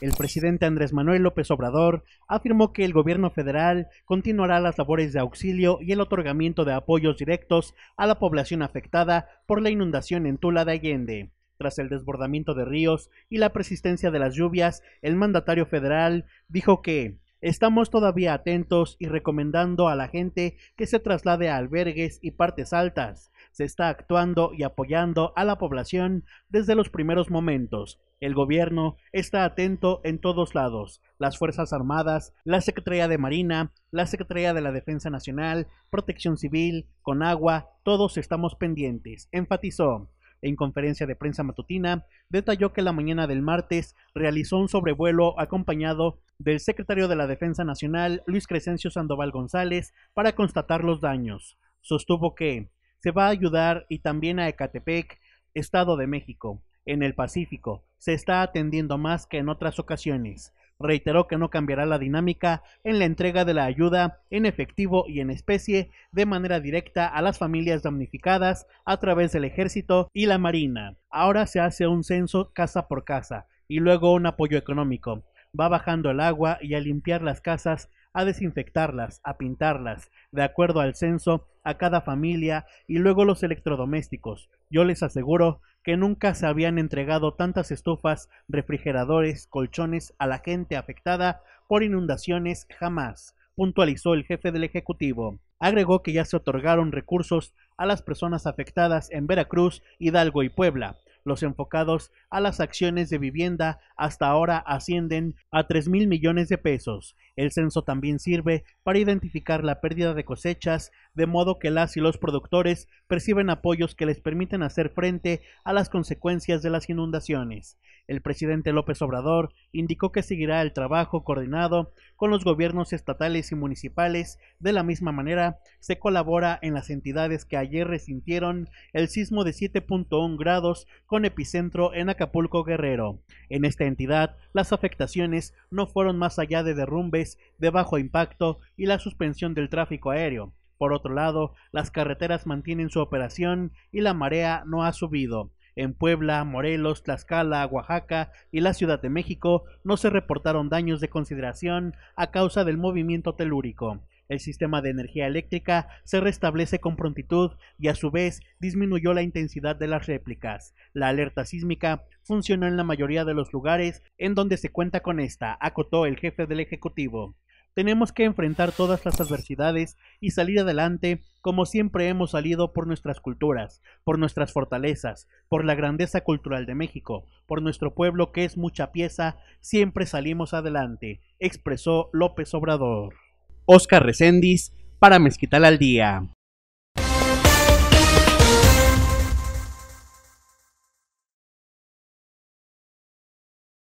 El presidente Andrés Manuel López Obrador afirmó que el gobierno federal continuará las labores de auxilio y el otorgamiento de apoyos directos a la población afectada por la inundación en Tula de Allende. Tras el desbordamiento de ríos y la persistencia de las lluvias, el mandatario federal dijo que Estamos todavía atentos y recomendando a la gente que se traslade a albergues y partes altas se está actuando y apoyando a la población desde los primeros momentos. El gobierno está atento en todos lados. Las Fuerzas Armadas, la Secretaría de Marina, la Secretaría de la Defensa Nacional, Protección Civil, Conagua, todos estamos pendientes, enfatizó. En conferencia de prensa matutina, detalló que la mañana del martes realizó un sobrevuelo acompañado del secretario de la Defensa Nacional, Luis Crescencio Sandoval González, para constatar los daños. Sostuvo que se va a ayudar y también a Ecatepec, Estado de México, en el Pacífico. Se está atendiendo más que en otras ocasiones. Reiteró que no cambiará la dinámica en la entrega de la ayuda en efectivo y en especie de manera directa a las familias damnificadas a través del ejército y la marina. Ahora se hace un censo casa por casa y luego un apoyo económico. Va bajando el agua y a limpiar las casas, a desinfectarlas, a pintarlas, de acuerdo al censo a cada familia y luego los electrodomésticos. Yo les aseguro que nunca se habían entregado tantas estufas, refrigeradores, colchones a la gente afectada por inundaciones jamás, puntualizó el jefe del Ejecutivo. Agregó que ya se otorgaron recursos a las personas afectadas en Veracruz, Hidalgo y Puebla. Los enfocados a las acciones de vivienda hasta ahora ascienden a 3 mil millones de pesos. El censo también sirve para identificar la pérdida de cosechas de modo que las y los productores perciben apoyos que les permiten hacer frente a las consecuencias de las inundaciones. El presidente López Obrador indicó que seguirá el trabajo coordinado con los gobiernos estatales y municipales. De la misma manera, se colabora en las entidades que ayer resintieron el sismo de 7.1 grados con epicentro en Acapulco Guerrero. En esta entidad, las afectaciones no fueron más allá de derrumbes de bajo impacto y la suspensión del tráfico aéreo. Por otro lado, las carreteras mantienen su operación y la marea no ha subido. En Puebla, Morelos, Tlaxcala, Oaxaca y la Ciudad de México no se reportaron daños de consideración a causa del movimiento telúrico. El sistema de energía eléctrica se restablece con prontitud y a su vez disminuyó la intensidad de las réplicas. La alerta sísmica funcionó en la mayoría de los lugares en donde se cuenta con esta, acotó el jefe del Ejecutivo. Tenemos que enfrentar todas las adversidades y salir adelante como siempre hemos salido por nuestras culturas, por nuestras fortalezas, por la grandeza cultural de México, por nuestro pueblo que es mucha pieza, siempre salimos adelante, expresó López Obrador. Oscar Recendis para Mezquital al Día.